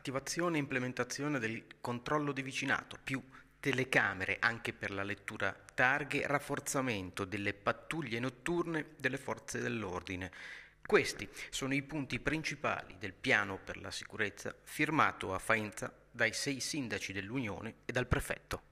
attivazione e implementazione del controllo di vicinato, più telecamere anche per la lettura targhe, rafforzamento delle pattuglie notturne delle forze dell'ordine. Questi sono i punti principali del piano per la sicurezza firmato a Faenza dai sei sindaci dell'Unione e dal prefetto.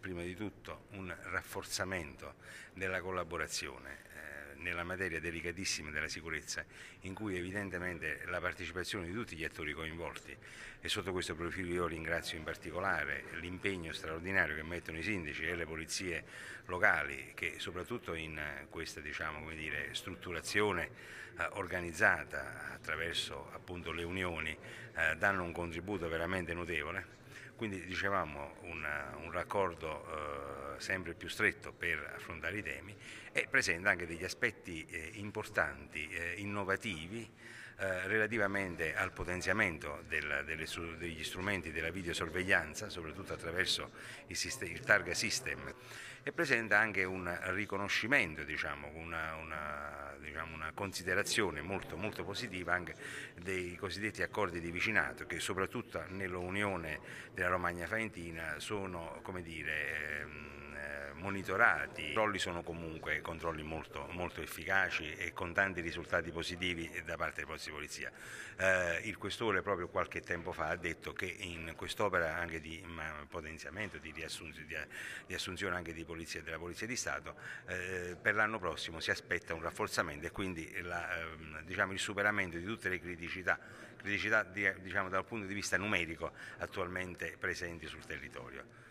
Prima di tutto un rafforzamento della collaborazione eh, nella materia delicatissima della sicurezza, in cui evidentemente la partecipazione di tutti gli attori coinvolti e sotto questo profilo io ringrazio in particolare l'impegno straordinario che mettono i sindaci e le polizie locali che soprattutto in questa diciamo, dire, strutturazione eh, organizzata attraverso appunto, le unioni eh, danno un contributo veramente notevole quindi dicevamo una, un raccordo eh, sempre più stretto per affrontare i temi e presenta anche degli aspetti eh, importanti, eh, innovativi eh, relativamente al potenziamento del, delle, degli strumenti della videosorveglianza, soprattutto attraverso il, system, il targa system e presenta anche un riconoscimento, diciamo, una, una, diciamo, una, considerazione molto, molto positiva anche dei cosiddetti accordi di vicinato che soprattutto nell'Unione della Romagna Faentina sono, come dire, ehm, eh, monitorati, i controlli sono comunque controlli molto, molto, efficaci e con tanti risultati positivi da parte dei posti di polizia. Eh, il questore proprio qualche tempo fa ha detto che in quest'opera anche di potenziamento, di, riassunzione, di, di assunzione anche di polizia, della Polizia di Stato, eh, per l'anno prossimo si aspetta un rafforzamento e quindi la, eh, diciamo, il superamento di tutte le criticità, criticità diciamo, dal punto di vista numerico attualmente presenti sul territorio.